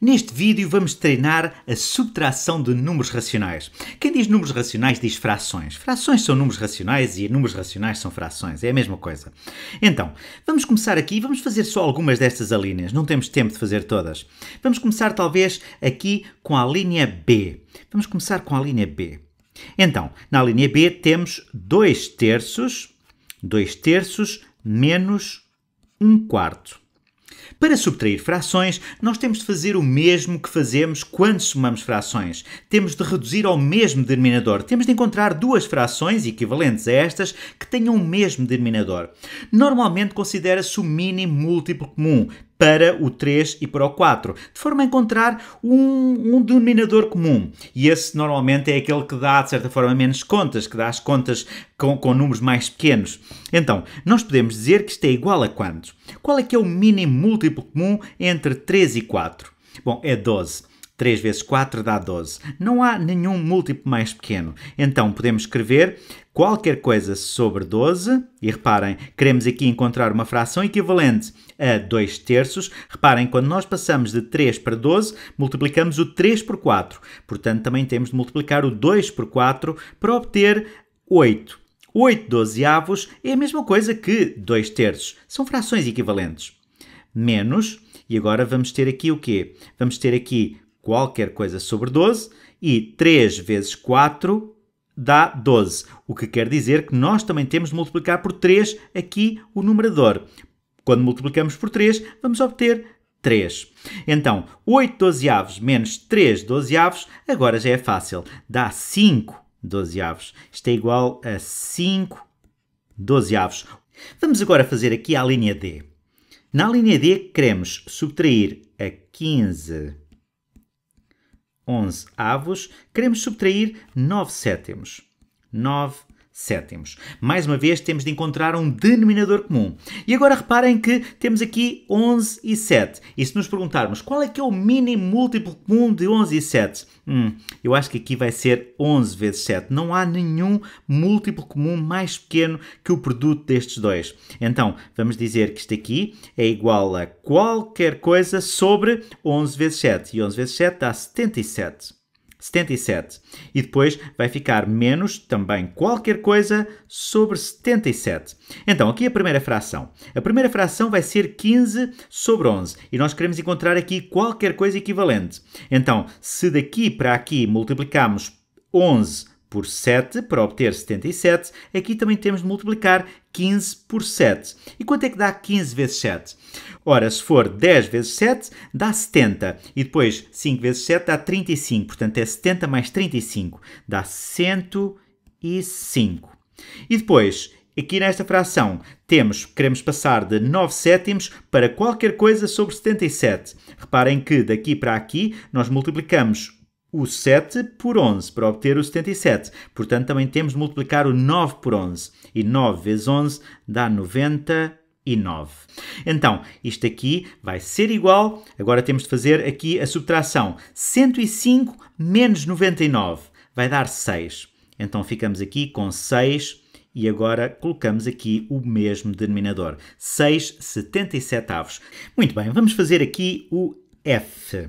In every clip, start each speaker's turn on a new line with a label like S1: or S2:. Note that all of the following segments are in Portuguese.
S1: Neste vídeo vamos treinar a subtração de números racionais. Quem diz números racionais diz frações. Frações são números racionais e números racionais são frações, é a mesma coisa. Então, vamos começar aqui e vamos fazer só algumas destas alíneas, não temos tempo de fazer todas. Vamos começar talvez aqui com a linha B. Vamos começar com a linha B. Então, na linha B temos 2 terços, 2 terços menos 1 um quarto. Para subtrair frações, nós temos de fazer o mesmo que fazemos quando somamos frações. Temos de reduzir ao mesmo denominador. Temos de encontrar duas frações equivalentes a estas que tenham o mesmo denominador. Normalmente considera-se o mínimo múltiplo comum, para o 3 e para o 4, de forma a encontrar um, um denominador comum. E esse normalmente é aquele que dá, de certa forma, menos contas, que dá as contas com, com números mais pequenos. Então, nós podemos dizer que isto é igual a quantos? Qual é que é o mínimo múltiplo comum entre 3 e 4? Bom, é 12. 3 vezes 4 dá 12. Não há nenhum múltiplo mais pequeno. Então podemos escrever qualquer coisa sobre 12. E reparem, queremos aqui encontrar uma fração equivalente a 2 terços. Reparem, quando nós passamos de 3 para 12, multiplicamos o 3 por 4. Portanto, também temos de multiplicar o 2 por 4 para obter 8. 8 dozeavos é a mesma coisa que 2 terços. São frações equivalentes. Menos, e agora vamos ter aqui o quê? Vamos ter aqui qualquer coisa sobre 12 e 3 vezes 4 dá 12, o que quer dizer que nós também temos de multiplicar por 3 aqui o numerador. Quando multiplicamos por 3, vamos obter 3. Então, 8 dozeavos menos 3 dozeavos, agora já é fácil, dá 5 dozeavos. Isto é igual a 5 dozeavos. Vamos agora fazer aqui a linha D. Na linha D, queremos subtrair a 15 11 avos, queremos subtrair 9 sétimos. 9 sétimos. Mais uma vez, temos de encontrar um denominador comum. E agora reparem que temos aqui 11 e 7. E se nos perguntarmos qual é que é o mínimo múltiplo comum de 11 e 7? Hum, eu acho que aqui vai ser 11 vezes 7. Não há nenhum múltiplo comum mais pequeno que o produto destes dois. Então, vamos dizer que isto aqui é igual a qualquer coisa sobre 11 vezes 7. E 11 vezes 7 dá 77. 77. E depois vai ficar menos também qualquer coisa sobre 77. Então, aqui a primeira fração. A primeira fração vai ser 15 sobre 11. E nós queremos encontrar aqui qualquer coisa equivalente. Então, se daqui para aqui multiplicarmos 11 por 7 para obter 77, aqui também temos de multiplicar 15 por 7. E quanto é que dá 15 vezes 7? Ora, se for 10 vezes 7, dá 70. E depois 5 vezes 7 dá 35. Portanto, é 70 mais 35. Dá 105. E depois, Aqui nesta fração temos, queremos passar de 9 sétimos para qualquer coisa sobre 77. Reparem que daqui para aqui nós multiplicamos o 7 por 11 para obter o 77. Portanto, também temos de multiplicar o 9 por 11. E 9 vezes 11 dá 99. Então, isto aqui vai ser igual. Agora temos de fazer aqui a subtração. 105 menos 99 vai dar 6. Então, ficamos aqui com 6 e agora colocamos aqui o mesmo denominador, 6 77 avos. Muito bem, vamos fazer aqui o F.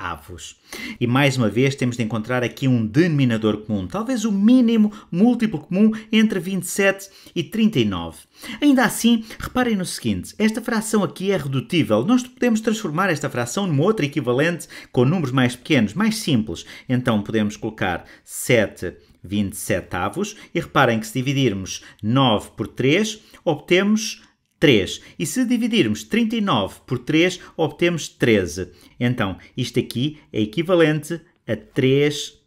S1: avos. E mais uma vez temos de encontrar aqui um denominador comum, talvez o mínimo múltiplo comum entre 27 e 39. Ainda assim, reparem no seguinte: esta fração aqui é redutível. Nós podemos transformar esta fração numa outra equivalente com números mais pequenos, mais simples. Então podemos colocar 7 27 avos e reparem que se dividirmos 9 por 3, obtemos 3. E se dividirmos 39 por 3, obtemos 13. Então, isto aqui é equivalente a 3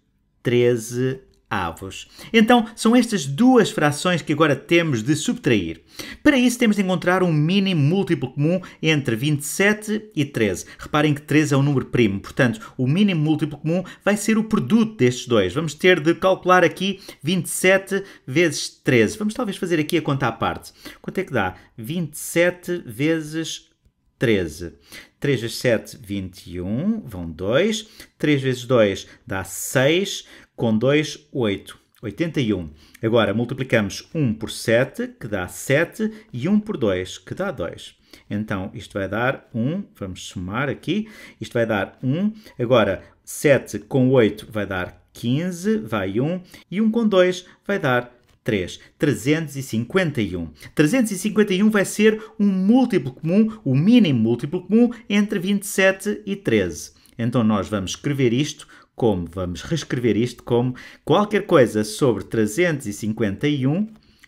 S1: 13 avos. Então, são estas duas frações que agora temos de subtrair. Para isso, temos de encontrar um mínimo múltiplo comum entre 27 e 13. Reparem que 13 é um número primo, portanto, o mínimo múltiplo comum vai ser o produto destes dois. Vamos ter de calcular aqui 27 vezes 13. Vamos talvez fazer aqui a conta à parte. Quanto é que dá? 27 vezes 13. 3 vezes 7, 21, vão 2. 3 vezes 2 dá 6, com 2, 8. 81. Agora multiplicamos 1 por 7, que dá 7, e 1 por 2, que dá 2. Então isto vai dar 1, vamos somar aqui, isto vai dar 1. Agora 7 com 8 vai dar 15, vai 1, e 1 com 2 vai dar 3, 351. 351 vai ser um múltiplo comum, o mínimo múltiplo comum, entre 27 e 13. Então nós vamos escrever isto como, vamos reescrever isto como qualquer coisa sobre 351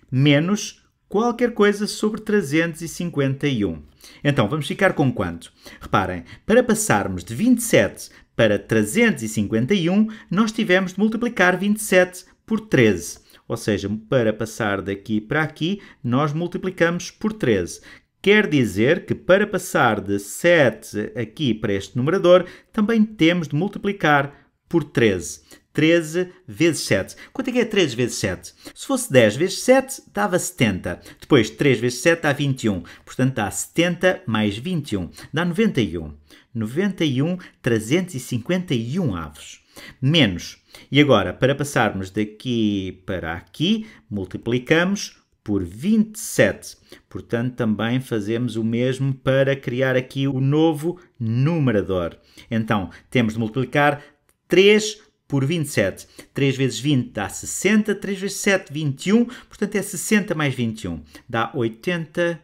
S1: menos qualquer coisa sobre 351. Então vamos ficar com quanto? Reparem, para passarmos de 27 para 351, nós tivemos de multiplicar 27 por 13. Ou seja, para passar daqui para aqui, nós multiplicamos por 13. Quer dizer que para passar de 7 aqui para este numerador, também temos de multiplicar por 13. 13 vezes 7. Quanto é que é 13 vezes 7? Se fosse 10 vezes 7, dava 70. Depois, 3 vezes 7 dá 21. Portanto, dá 70 mais 21. Dá 91. 91, 351 avos menos. E agora, para passarmos daqui para aqui, multiplicamos por 27. Portanto, também fazemos o mesmo para criar aqui o novo numerador. Então, temos de multiplicar 3 por 27. 3 vezes 20 dá 60, 3 vezes 7, 21. Portanto, é 60 mais 21. Dá 82.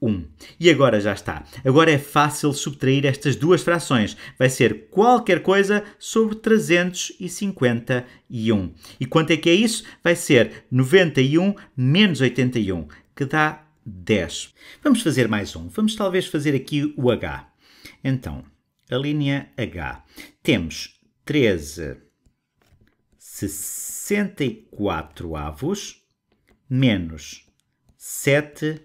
S1: 1. E agora já está. Agora é fácil subtrair estas duas frações. Vai ser qualquer coisa sobre 351. E quanto é que é isso? Vai ser 91 menos 81, que dá 10. Vamos fazer mais um. Vamos talvez fazer aqui o H. Então, a linha H. Temos 13, 64 avos menos 7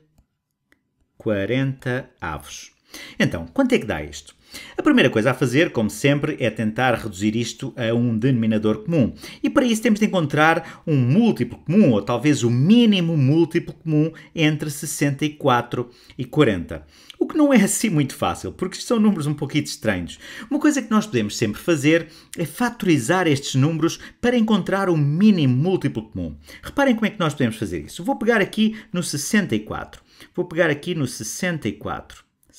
S1: 40 avos. Então, quanto é que dá isto? A primeira coisa a fazer, como sempre, é tentar reduzir isto a um denominador comum. E para isso temos de encontrar um múltiplo comum, ou talvez o mínimo múltiplo comum entre 64 e 40. O que não é assim muito fácil, porque são números um pouquinho estranhos. Uma coisa que nós podemos sempre fazer é fatorizar estes números para encontrar o mínimo múltiplo comum. Reparem como é que nós podemos fazer isso. Vou pegar aqui no 64. Vou pegar aqui no 64.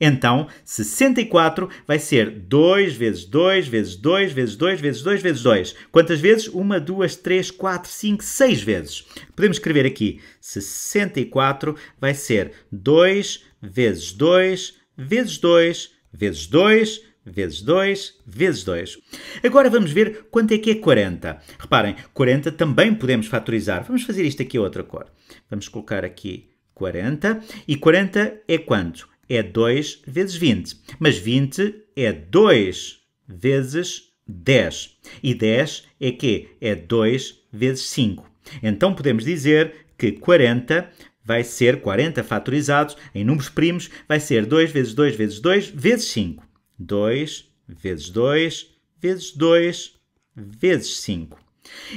S1: Então, 64 vai ser 2 vezes 2 vezes 2 vezes 2 vezes 2 vezes 2. Quantas vezes? 1, 2, 3, 4, 5, 6 vezes. Podemos escrever aqui 64 vai ser 2 vezes 2 vezes 2 vezes 2 vezes 2, vezes 2. Agora vamos ver quanto é que é 40. Reparem, 40 também podemos fatorizar. Vamos fazer isto aqui a outra cor. Vamos colocar aqui 40. E 40 é quanto? é 2 vezes 20. Mas 20 é 2 vezes 10. E 10 é que é 2 vezes 5. Então podemos dizer que 40 vai ser 40 fatorizados em números primos, vai ser 2 vezes 2 vezes 2 vezes 5. 2 vezes 2 vezes 2 vezes 5.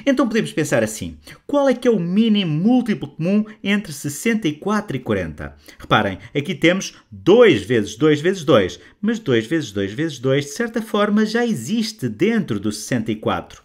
S1: Então podemos pensar assim: qual é que é o mínimo múltiplo comum entre 64 e 40? Reparem, aqui temos 2 vezes 2 vezes 2, mas 2 vezes 2 vezes 2 de certa forma já existe dentro do 64.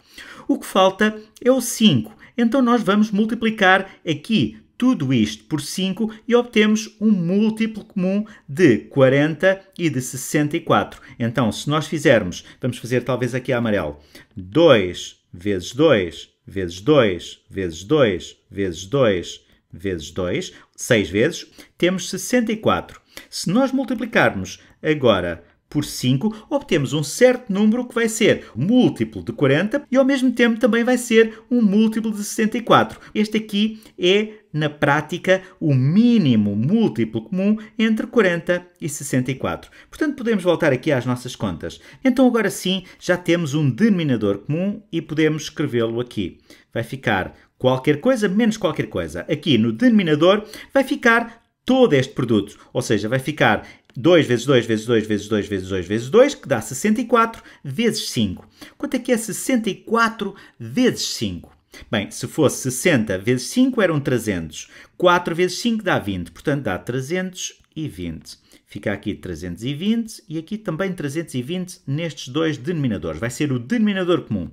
S1: O que falta é o 5. Então nós vamos multiplicar aqui tudo isto por 5 e obtemos um múltiplo comum de 40 e de 64. Então, se nós fizermos, vamos fazer talvez aqui a amarelo, 2 vezes 2, vezes 2, vezes 2, vezes 2, vezes 2, 6 vezes, temos 64. Se nós multiplicarmos agora por 5, obtemos um certo número que vai ser múltiplo de 40 e ao mesmo tempo também vai ser um múltiplo de 64. Este aqui é, na prática, o mínimo múltiplo comum entre 40 e 64. Portanto, podemos voltar aqui às nossas contas. Então, agora sim, já temos um denominador comum e podemos escrevê-lo aqui. Vai ficar qualquer coisa menos qualquer coisa. Aqui no denominador vai ficar todo este produto, ou seja, vai ficar 2 vezes 2 vezes 2 vezes 2 vezes 2 vezes 2, que dá 64, vezes 5. Quanto é que é 64 vezes 5? Bem, se fosse 60 vezes 5 eram 300. 4 vezes 5 dá 20, portanto dá 320. Fica aqui 320 e aqui também 320 nestes dois denominadores. Vai ser o denominador comum.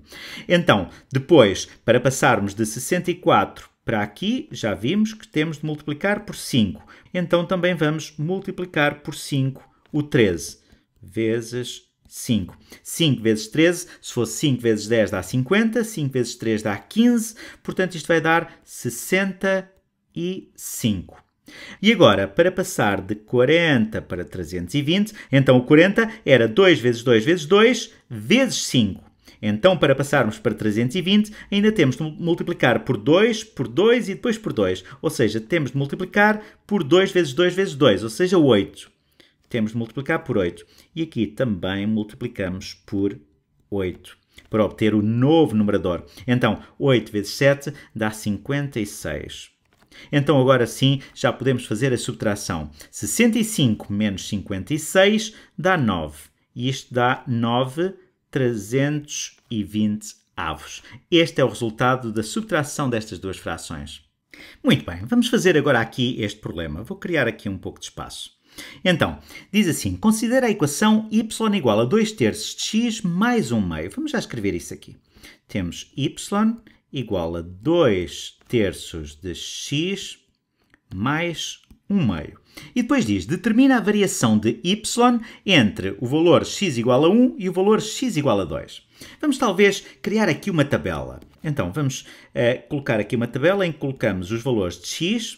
S1: Então, depois, para passarmos de 64 para aqui já vimos que temos de multiplicar por 5. Então também vamos multiplicar por 5 o 13 vezes 5. 5 vezes 13, se fosse 5 vezes 10 dá 50, 5 vezes 3 dá 15, portanto isto vai dar 65. E agora, para passar de 40 para 320, então o 40 era 2 vezes 2 vezes 2 vezes 5. Então, para passarmos para 320, ainda temos de multiplicar por 2, por 2 e depois por 2. Ou seja, temos de multiplicar por 2 vezes 2 vezes 2, ou seja, 8. Temos de multiplicar por 8. E aqui também multiplicamos por 8 para obter o novo numerador. Então, 8 vezes 7 dá 56. Então, agora sim, já podemos fazer a subtração. 65 menos 56 dá 9. E isto dá 9 320 avos. Este é o resultado da subtração destas duas frações. Muito bem, vamos fazer agora aqui este problema. Vou criar aqui um pouco de espaço. Então, diz assim, considera a equação y igual a 2 terços de x mais 1 meio. Vamos já escrever isso aqui. Temos y igual a 2 terços de x mais 1 meio. E depois diz, determina a variação de y entre o valor x igual a 1 e o valor x igual a 2. Vamos talvez criar aqui uma tabela. Então, vamos uh, colocar aqui uma tabela em que colocamos os valores de x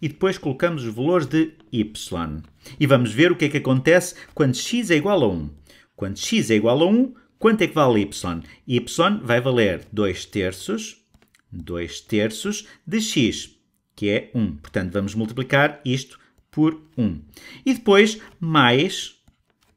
S1: e depois colocamos os valores de y. E vamos ver o que é que acontece quando x é igual a 1. Quando x é igual a 1, quanto é que vale y? y vai valer 2 terços, 2 terços de x que é 1. Portanto, vamos multiplicar isto por 1. E depois, mais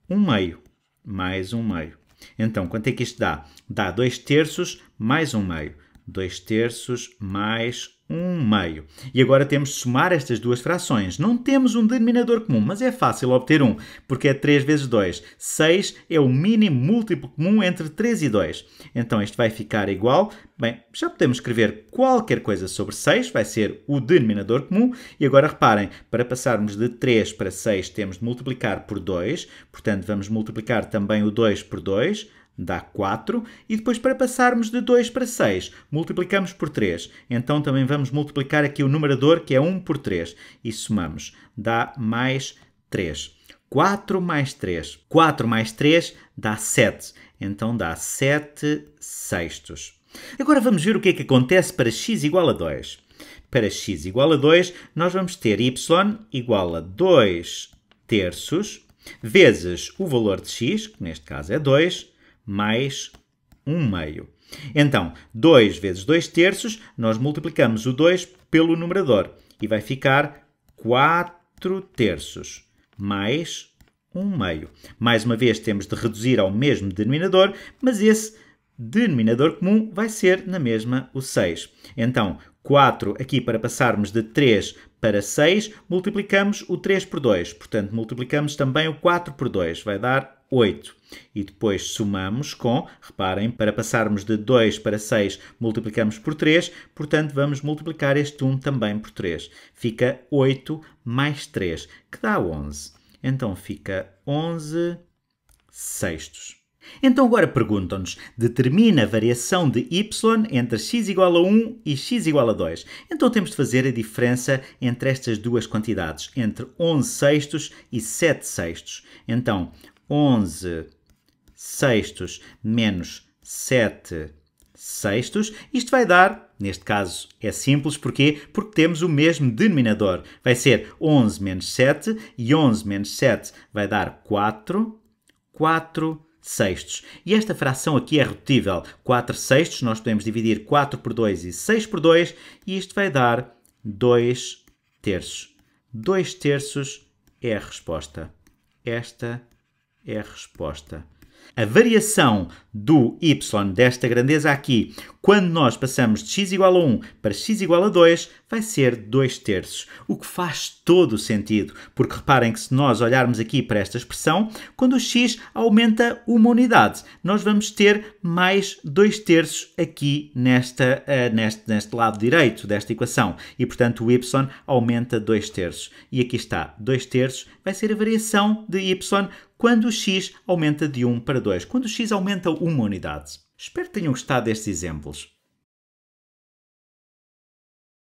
S1: 1 meio. Mais 1 meio. Então, quanto é que isto dá? Dá 2 terços mais 1 meio. 2 terços mais 1 1 meio. E agora temos de somar estas duas frações. Não temos um denominador comum, mas é fácil obter um, porque é 3 vezes 2. 6 é o mínimo múltiplo comum entre 3 e 2. Então isto vai ficar igual. Bem, já podemos escrever qualquer coisa sobre 6, vai ser o denominador comum. E agora reparem, para passarmos de 3 para 6 temos de multiplicar por 2, portanto vamos multiplicar também o 2 por 2 dá 4. E depois, para passarmos de 2 para 6, multiplicamos por 3. Então também vamos multiplicar aqui o numerador, que é 1 por 3. E somamos, dá mais 3. 4 mais 3. 4 mais 3 dá 7. Então dá 7 sextos. Agora vamos ver o que é que acontece para x igual a 2. Para x igual a 2, nós vamos ter y igual a 2 terços vezes o valor de x, que neste caso é 2, mais 1 meio. Então, 2 vezes 2 terços, nós multiplicamos o 2 pelo numerador e vai ficar 4 terços mais 1 meio. Mais uma vez, temos de reduzir ao mesmo denominador, mas esse denominador comum vai ser na mesma o 6. Então, 4 aqui para passarmos de 3 para 6, multiplicamos o 3 por 2. Portanto, multiplicamos também o 4 por 2. Vai dar 8. E depois somamos com, reparem, para passarmos de 2 para 6, multiplicamos por 3, portanto vamos multiplicar este 1 também por 3. Fica 8 mais 3, que dá 11. Então fica 11 sextos. Então agora perguntam-nos, determina a variação de y entre x igual a 1 e x igual a 2. Então temos de fazer a diferença entre estas duas quantidades, entre 11 sextos e 7 sextos. Então, 11 sextos menos 7 sextos. Isto vai dar, neste caso é simples, porquê? Porque temos o mesmo denominador. Vai ser 11 menos 7 e 11 menos 7 vai dar 4, 4 sextos. E esta fração aqui é redutível. 4 sextos, nós podemos dividir 4 por 2 e 6 por 2 e isto vai dar 2 terços. 2 terços é a resposta. Esta é é a resposta. A variação do y desta grandeza aqui, quando nós passamos de x igual a 1 para x igual a 2, vai ser 2 terços, o que faz todo o sentido, porque reparem que se nós olharmos aqui para esta expressão, quando o x aumenta uma unidade, nós vamos ter mais 2 terços aqui nesta, uh, neste, neste lado direito desta equação, e portanto o y aumenta 2 terços. E aqui está, 2 terços vai ser a variação de y quando o x aumenta de 1 para 2, quando o x aumenta uma unidade. Espero que tenham gostado destes exemplos.